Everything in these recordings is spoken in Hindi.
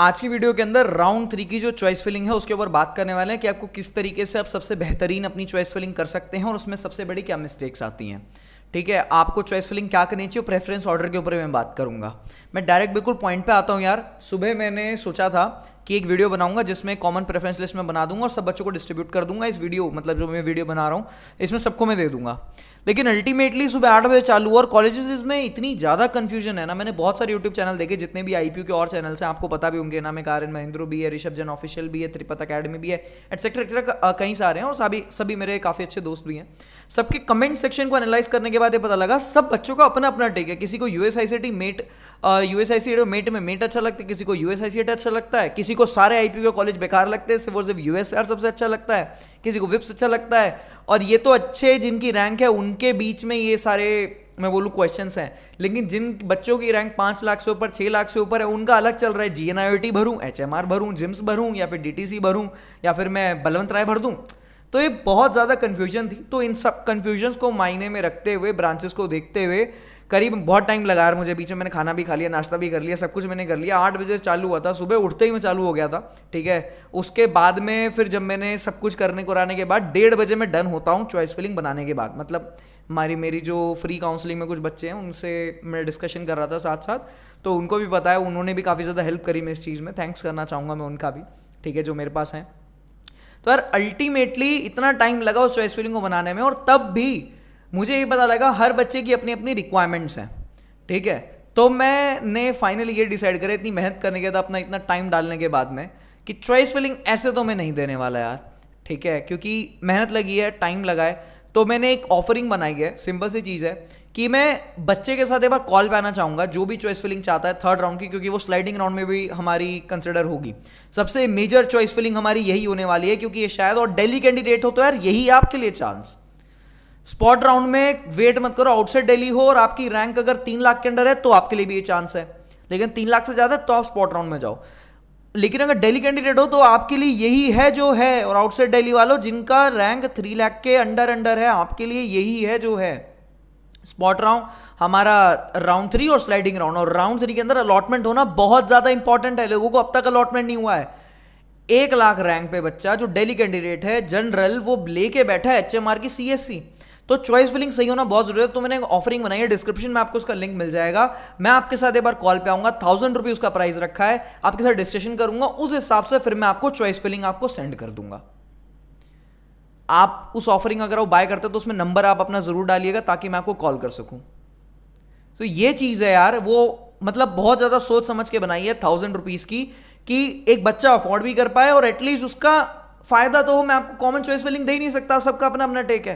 आज की वीडियो के अंदर राउंड थ्री की जो चॉइस फिलिंग है उसके ऊपर बात करने वाले हैं कि आपको किस तरीके से आप सबसे बेहतरीन अपनी चॉइस फिलिंग कर सकते हैं और उसमें सबसे बड़ी क्या मिस्टेक्स आती हैं ठीक है आपको चॉइस फिलिंग क्या करनी चाहिए प्रेफरेंस ऑर्डर के ऊपर मैं बात करूंगा मैं डायरेक्ट बिल्कुल पॉइंट पे आता हूँ यार सुबह मैंने सोचा था कि एक वीडियो बनाऊंगा जिसमें कॉमन प्रेफरेंस लिस्ट में बना दूंगा और सब बच्चों को डिस्ट्रीब्यूट कर दूंगा इस वीडियो मतलब जो मैं वीडियो बना रहा हूँ इसमें सबको मैं दे दूंगा लेकिन अल्टीमेटली सुबह आठ बजे चालू और कॉलेजेस में इतनी ज़्यादा कन्फ्यूजन है ना मैंने बहुत सारे यूट्यूब चैनल देखे जितने भी आई के और चैनल्स हैं आपको पता भी होंगे नाम है कारण महेंद्रो भी है ऋषभ जन ऑफिशियल भी है त्रिपत अकेडमी भी है एटसेट्रा एटसेट्रा कई सारे हैं और सभी सभी मेरे काफ़ी अच्छे दोस्त भी हैं सबके कमेंट सेक्शन को एनालाइज करने के के बाद ये पता लगा सब बच्चों का अपना अपना टेक है किसी को यूएसआईसीटी मेट यूएसआईसी मेट में मेट अच्छा लगता है किसी को यूएसआईसीटी अच्छा लगता है किसी को सारे आईपी के कॉलेज बेकार लगते हैं सिर्फ और सिर्फ यूएसआर सबसे अच्छा लगता है किसी को विप्स अच्छा लगता है और ये तो अच्छे जिनकी रैंक है उनके बीच में ये सारे मैं बोलूँ क्वेश्चन हैं लेकिन जिन बच्चों की रैंक पाँच लाख से ऊपर छः लाख से ऊपर है उनका अलग चल रहा है G N I O T भरूँ एच एम आर भरूँ जिम्स भरूँ या फिर डी टी सी भरूँ या फिर मैं बलवंत राय भर दूँ तो ये बहुत ज़्यादा कन्फ्यूजन थी तो इन सब कन्फ्यूजन्स को मायने में रखते हुए ब्रांचेस को देखते हुए करीब बहुत टाइम लगा यार मुझे बीच में मैंने खाना भी खा लिया नाश्ता भी कर लिया सब कुछ मैंने कर लिया आठ बजे चालू हुआ था सुबह उठते ही मैं चालू हो गया था ठीक है उसके बाद में फिर जब मैंने सब कुछ करने को कराने के बाद डेढ़ बजे मैं डन होता हूँ चॉइस फिलिंग बनाने के बाद मतलब हमारी मेरी जो फ्री काउंसलिंग में कुछ बच्चे हैं उनसे मैं डिस्कशन कर रहा था साथ साथ तो उनको भी पता है उन्होंने भी काफ़ी ज़्यादा हेल्प करी मैं इस चीज़ में थैंक्स करना चाहूँगा मैं उनका भी ठीक है जो मेरे पास हैं तो यार अल्टीमेटली इतना टाइम लगा उस चॉइस फिलिंग को बनाने में और तब भी मुझे ये पता लगा हर बच्चे की अपनी अपनी रिक्वायरमेंट्स हैं ठीक है तो मैंने फाइनली ये डिसाइड करा इतनी मेहनत करने के बाद अपना इतना टाइम डालने के बाद में कि चॉइस फिलिंग ऐसे तो मैं नहीं देने वाला यार ठीक है क्योंकि मेहनत लगी है टाइम लगा है तो मैंने एक ऑफरिंग बनाई है सिंपल सी चीज़ है कि मैं बच्चे के साथ एक बार कॉल पे आना चाहूंगा जो भी चॉइस फिलिंग चाहता है थर्ड राउंड की क्योंकि वो स्लाइडिंग राउंड में भी हमारी कंसिडर होगी सबसे मेजर चॉइस फिलिंग हमारी यही होने वाली है क्योंकि ये शायद और डेली कैंडिडेट हो तो यार यही आपके लिए चांस स्पॉट राउंड में वेट मत करो आउटसाइड डेली हो और आपकी रैंक अगर तीन लाख के अंडर है तो आपके लिए भी ये चांस है लेकिन तीन लाख से ज़्यादा है तो आप स्पॉट राउंड में जाओ लेकिन अगर डेली कैंडिडेट हो तो आपके लिए यही है जो है और आउटसाइड डेली वालों जिनका रैंक थ्री लाख के अंडर अंडर है आपके लिए यही है जो है स्पॉट राउंड हमारा राउंड थ्री और स्लाइडिंग राउंड और राउंड थ्री के अंदर अलॉटमेंट होना बहुत ज़्यादा इंपॉर्टेंट है लोगों को अब तक अलॉटमेंट नहीं हुआ है एक लाख रैंक पे बच्चा जो डेली कैंडिडेट है जनरल वो लेके बैठा है एच एम आर की सी एस सी तो चॉइस फिलिंग सही होना बहुत जरूरी है तो मैंने एक ऑफरिंग बनाई है डिस्क्रिप्शन में आपको उसका लिंक मिल जाएगा मैं आपके साथ एक बार कॉल पे आऊंगा थाउजेंड रुपीज़ का प्राइस रखा है आपके साथ डिस्कशन करूंगा उस हिसाब से फिर मैं आपको चॉइस फिलिंग आपको सेंड कर दूंगा आप उस ऑफरिंग अगर वो बाय करते हो तो उसमें नंबर आप अपना ज़रूर डालिएगा ताकि मैं आपको कॉल कर सकूँ तो ये चीज़ है यार वो मतलब बहुत ज़्यादा सोच समझ के बनाई है थाउजेंड रुपीज़ की कि एक बच्चा अफोर्ड भी कर पाए और एटलीस्ट उसका फ़ायदा तो हो मैं आपको कॉमन चॉइस फिलिंग दे ही नहीं सकता सबका अपना अपना टेक है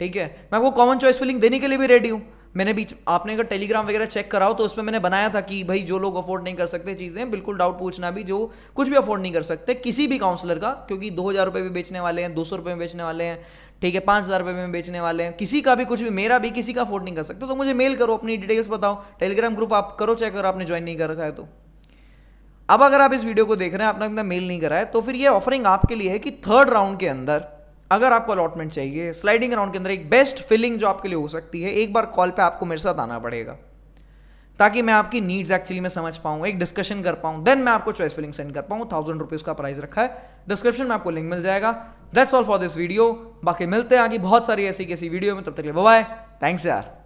ठीक है मैं आपको कॉमन चॉइस फिलिंग देने के लिए भी रेडी हूँ मैंने बीच आपने अगर टेलीग्राम वगैरह चेक कराओ तो उसमें मैंने बनाया था कि भाई जो लोग अफोर्ड नहीं कर सकते चीज़ें बिल्कुल डाउट पूछना भी जो कुछ भी अफोर्ड नहीं कर सकते किसी भी काउंसलर का क्योंकि दो हज़ार रुपये भी बेचने वाले हैं दो सौ रुपये में बेचने वाले हैं ठीक है पाँच हज़ार रुपये में बेचने वाले हैं किसी का भी कुछ भी मेरा भी किसी का अफोर्ड नहीं कर सकते तो मुझे मेल करो अपनी डिटेल्स बताओ टेलीग्राम ग्रुप आप करो चेक अगर आपने ज्वाइन नहीं कर रखा है तो अब अगर आप इस वीडियो को देख रहे हैं आपने अपना मेल नहीं करा है तो फिर ये ऑफरिंग आपके लिए है कि थर्ड राउंड के अंदर अगर आपको अलॉटमेंट चाहिए स्लाइडिंग राउंड के अंदर एक बेस्ट फिलिंग जो आपके लिए हो सकती है एक बार कॉल पे आपको मेरे साथ आना पड़ेगा ताकि मैं आपकी नीड्स एक्चुअली मैं समझ पाऊँ एक डिस्कशन कर पाऊं देन मैं आपको चॉइस फिलिंग सेंड कर पाऊँ थाउजेंड रुपीज़ का प्राइस रखा है डिस्क्रिप्शन में आपको लिंक मिल जाएगा that's all for this video बाकी मिलते हैं आगे बहुत सारी ऐसी कैसी वीडियो में तब तक लिए बाय थैंक्स यार